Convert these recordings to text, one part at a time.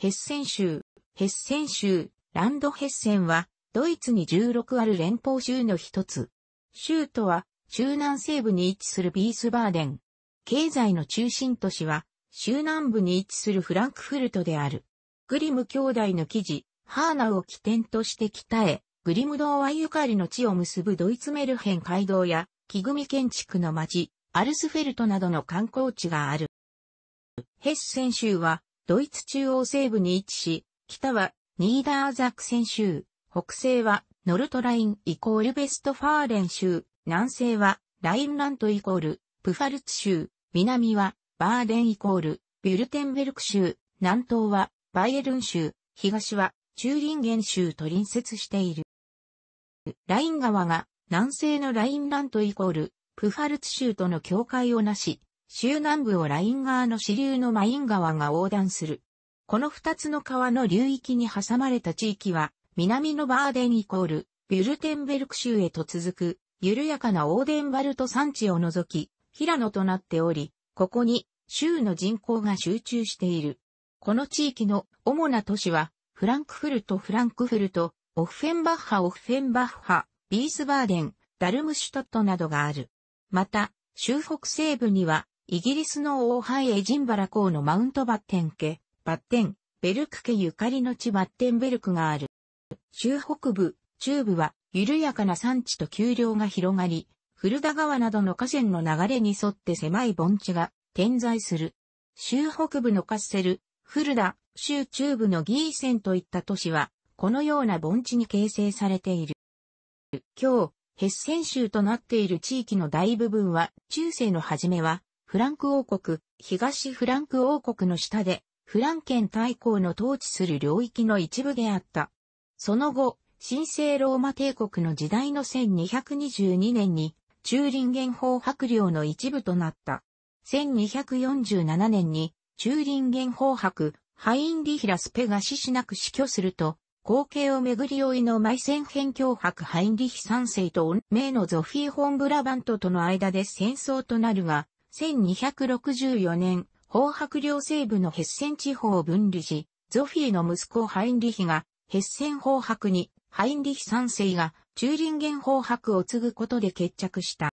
ヘッセン州、ヘッセン州、ランドヘッセンは、ドイツに16ある連邦州の一つ。州都は、中南西部に位置するビースバーデン。経済の中心都市は、州南部に位置するフランクフルトである。グリム兄弟の記事、ハーナを起点として北へ、グリム道はゆかりの地を結ぶドイツメルヘン街道や、木組建築の町、アルスフェルトなどの観光地がある。ヘッセン州は、ドイツ中央西部に位置し、北はニーダーザクセン州、北西はノルトラインイコールベストファーレン州、南西はラインラントイコールプファルツ州、南はバーデンイコールビュルテンベルク州、南東はバイエルン州、東はチューリンゲン州と隣接している。ライン川が南西のラインラントイコールプファルツ州との境界をなし、州南部をライン川の支流のマイン川が横断する。この二つの川の流域に挟まれた地域は、南のバーデンイコール、ビュルテンベルク州へと続く、緩やかなオーデンバルト山地を除き、平野となっており、ここに州の人口が集中している。この地域の主な都市は、フランクフルト、フランクフルト、オフェンバッハ、オフェンバッハ、ビースバーデン、ダルムシュトットなどがある。また、州北西部には、イギリスの王ハイエジンバラ港のマウントバッテン家、バッテン、ベルク家ゆかりの地バッテンベルクがある。州北部、中部は緩やかな山地と丘陵が広がり、古田川などの河川の流れに沿って狭い盆地が点在する。州北部のカッセル、古田、州中部のギーセンといった都市は、このような盆地に形成されている。今日、ヘッセン州となっている地域の大部分は、中世の初めは、フランク王国、東フランク王国の下で、フランケン大公の統治する領域の一部であった。その後、神聖ローマ帝国の時代の1222年に、中林ン法白領の一部となった。1247年に、中林ン法白、ハインリヒラスペが死しなく死去すると、後継をめぐり追いの埋戦辺境白ハインリヒ三世と名のゾフィー・ホンブラバントとの間で戦争となるが、1264年、法白領西部のヘッセン地方を分離し、ゾフィーの息子ハインリヒが、ヘッセン法白に、ハインリヒ三世が、中林ン法白を継ぐことで決着した。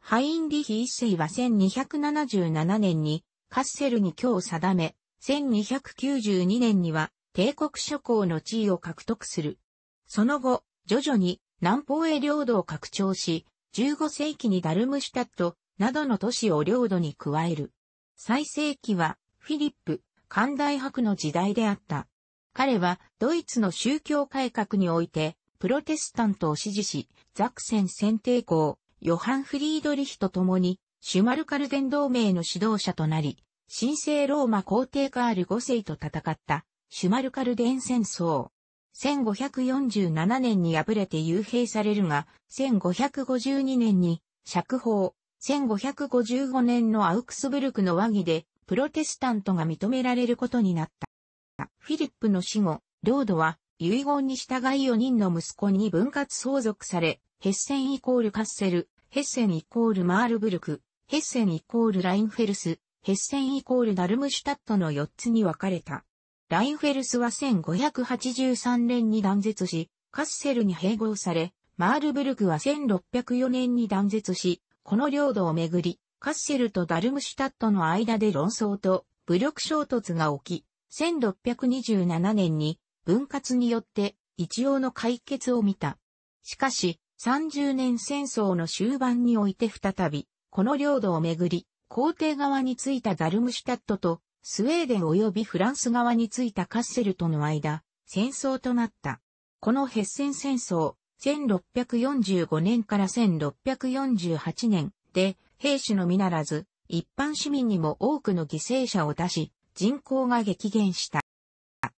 ハインリヒ一世は1277年に、カッセルに今日定め、1292年には、帝国諸侯の地位を獲得する。その後、徐々に南方へ領土を拡張し、15世紀にダルムシュタット、などの都市を領土に加える。最盛期は、フィリップ、寛大博の時代であった。彼は、ドイツの宗教改革において、プロテスタントを支持し、ザクセン選定校、ヨハン・フリードリヒと共に、シュマルカルデン同盟の指導者となり、神聖ローマ皇帝カール5世と戦った、シュマルカルデン戦争。1547年に敗れて幽閉されるが、1552年に釈放、1555年のアウクスブルクの和議で、プロテスタントが認められることになった。フィリップの死後、ロードは遺言に従い4人の息子に分割相続され、ヘッセンイコールカッセル、ヘッセンイコールマールブルク、ヘッセンイコールラインフェルス、ヘッセンイコールダルムシュタットの4つに分かれた。ラインフェルスは1583年に断絶し、カッセルに併合され、マールブルクは1604年に断絶し、この領土をめぐり、カッセルとダルムシュタットの間で論争と武力衝突が起き、1627年に分割によって一応の解決を見た。しかし、30年戦争の終盤において再び、この領土をめぐり、皇帝側についたダルムシュタットと、スウェーデン及びフランス側についたカッセルとの間、戦争となった。このヘッセン戦争、1645年から1648年で、兵士のみならず、一般市民にも多くの犠牲者を出し、人口が激減した。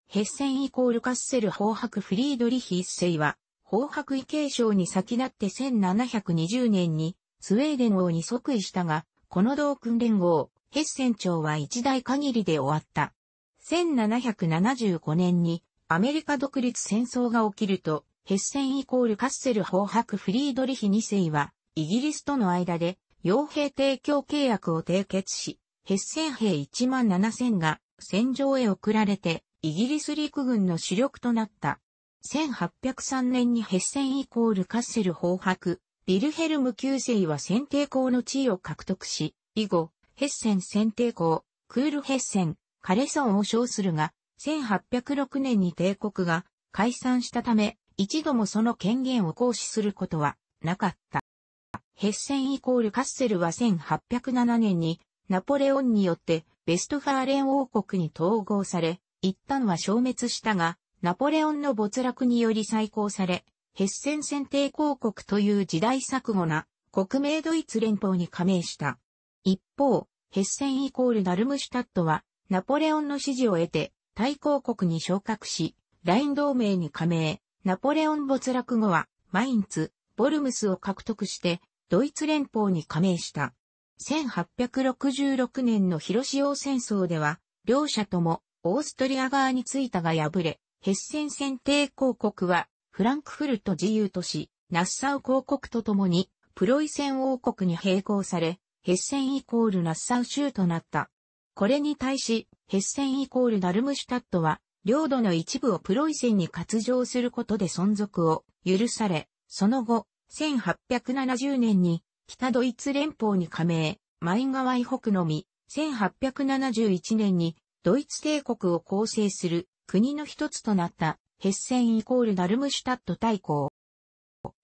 ヘッセンイコールカッセル法白フリードリヒ一世は、法白異継承に先立って1720年に、スウェーデン王に即位したが、この同訓連合、ヘッセン朝は一代限りで終わった。1775年にアメリカ独立戦争が起きると、ヘッセンイコールカッセル砲白フリードリヒ2世は、イギリスとの間で、傭兵提供契約を締結し、ヘッセン兵1万7000が戦場へ送られて、イギリス陸軍の主力となった。1803年にヘッセンイコールカッセル砲白、ビルヘルム9世は選定校の地位を獲得し、以後、ヘッセン選定校、クールヘッセン、カレソンを称するが、1806年に帝国が解散したため、一度もその権限を行使することはなかった。ヘッセンイコールカッセルは1807年にナポレオンによってベストファーレン王国に統合され、一旦は消滅したが、ナポレオンの没落により再興され、ヘッセン選定公国という時代錯誤な国名ドイツ連邦に加盟した。一方、ヘッセンイコールダルムシュタットは、ナポレオンの支持を得て、大公国に昇格し、ライン同盟に加盟、ナポレオン没落後は、マインツ、ボルムスを獲得して、ドイツ連邦に加盟した。1866年の広潮戦争では、両者とも、オーストリア側についたが敗れ、ヘッセン選帝公国は、フランクフルト自由都市、ナッサウ公国とともに、プロイセン王国に並行され、ヘッセンイコールナッサウ州となった。これに対し、ヘッセンイコールダルムシュタットは、領土の一部をプロイセンに割譲することで存続を許され、その後、1870年に北ドイツ連邦に加盟、マイン川以北のみ、1871年にドイツ帝国を構成する国の一つとなったヘッセンイコールダルムシュタット大公。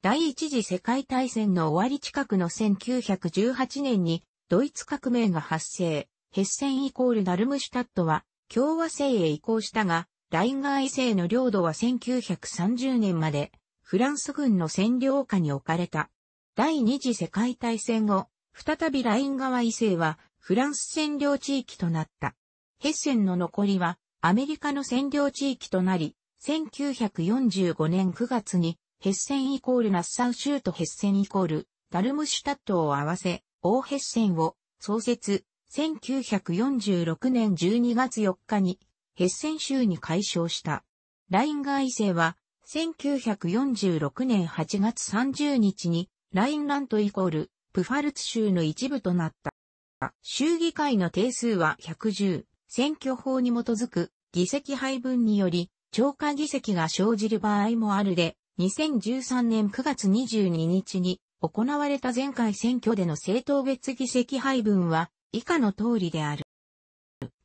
第一次世界大戦の終わり近くの1918年にドイツ革命が発生、ヘッセンイコールダルムシュタットは共和制へ移行したが、ラインガー制の領土は1930年までフランス軍の占領下に置かれた。第二次世界大戦後、再びライン川以西はフランス占領地域となった。ヘッセンの残りはアメリカの占領地域となり、1945年9月にヘッセンイコールナッサン州とヘッセンイコールダルムシュタットを合わせ、オーヘッセンを創設、1946年12月4日にヘッセン州に解消した。ラインガ政は1946年8月30日にラインラントイコールプファルツ州の一部となった。州議会の定数は110、選挙法に基づく議席配分により超過議席が生じる場合もあるで、2013年9月22日に行われた前回選挙での政党別議席配分は以下の通りである。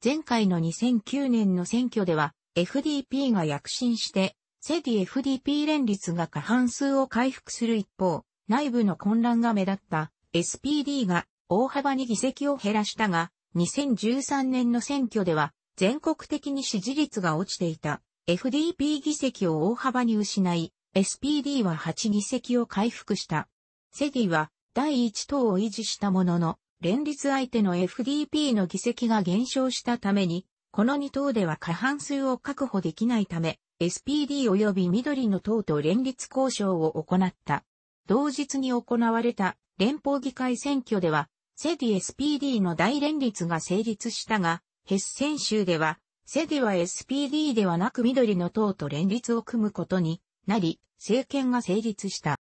前回の2009年の選挙では FDP が躍進して、セディ FDP 連立が過半数を回復する一方、内部の混乱が目立った SPD が大幅に議席を減らしたが、2013年の選挙では全国的に支持率が落ちていた FDP 議席を大幅に失い、SPD は8議席を回復した。セディは第1党を維持したものの、連立相手の FDP の議席が減少したために、この2党では過半数を確保できないため、SPD 及び緑の党と連立交渉を行った。同日に行われた連邦議会選挙では、セディ SPD の大連立が成立したが、ヘッセン州では、セディは SPD ではなく緑の党と連立を組むことになり、政権が成立した。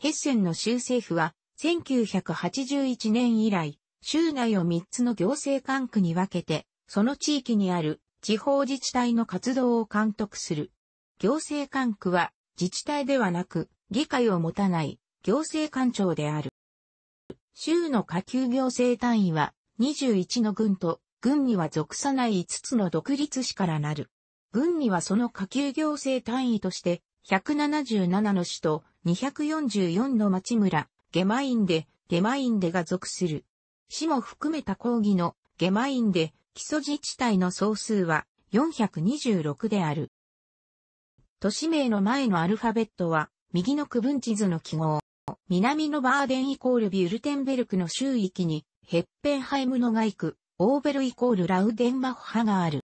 ヘッセンの州政府は、1981年以来、州内を3つの行政管区に分けて、その地域にある地方自治体の活動を監督する。行政管区は自治体ではなく議会を持たない行政官庁である。州の下級行政単位は21の軍と軍には属さない5つの独立市からなる。軍にはその下級行政単位として177の市と244の町村ゲマインデ、ゲマインデが属する。市も含めた講義のゲマインデ、基礎自治体の総数は426である。都市名の前のアルファベットは、右の区分地図の記号。南のバーデンイコールビュルテンベルクの周域に、ヘッペンハイムの外区、オーベルイコールラウデンマッハがある。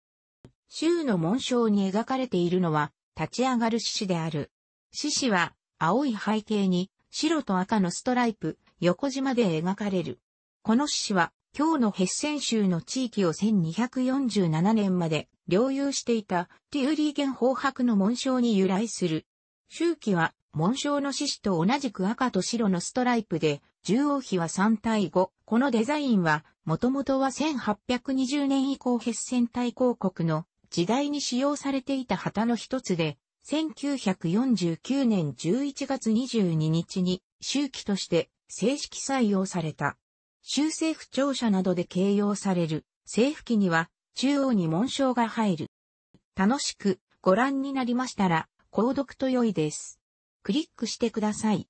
州の紋章に描かれているのは、立ち上がる獅子である。獅子は、青い背景に、白と赤のストライプ、横島で描かれる。この獅子は、今日のヘッセン州の地域を1247年まで領有していたティウリーゲン法白の紋章に由来する。周期は紋章の獅子と同じく赤と白のストライプで、獣王比は3対5。このデザインは、もともとは1820年以降ヘッセン大公国の時代に使用されていた旗の一つで、1949年11月22日に、周期として正式採用された。州政府庁舎などで形容される政府機には中央に紋章が入る。楽しくご覧になりましたら、購読と良いです。クリックしてください。